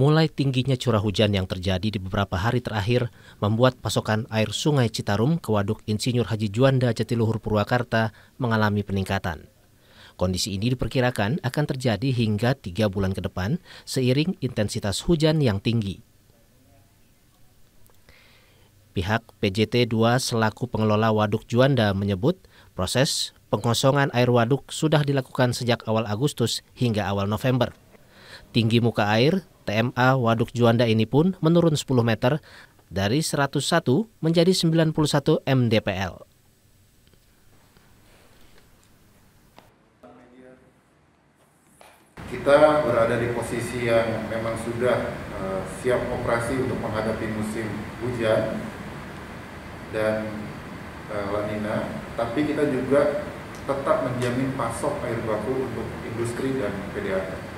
mulai tingginya curah hujan yang terjadi di beberapa hari terakhir membuat pasokan air sungai Citarum ke Waduk Insinyur Haji Juanda Jatiluhur Purwakarta mengalami peningkatan. Kondisi ini diperkirakan akan terjadi hingga tiga bulan ke depan seiring intensitas hujan yang tinggi. Pihak PJT 2 selaku pengelola Waduk Juanda menyebut proses pengosongan air waduk sudah dilakukan sejak awal Agustus hingga awal November. Tinggi muka air TMA Waduk Juanda ini pun menurun 10 meter dari 101 menjadi 91 mdpl. Kita berada di posisi yang memang sudah uh, siap operasi untuk menghadapi musim hujan dan uh, lanina, tapi kita juga tetap menjamin pasok air baku untuk industri dan PDAM.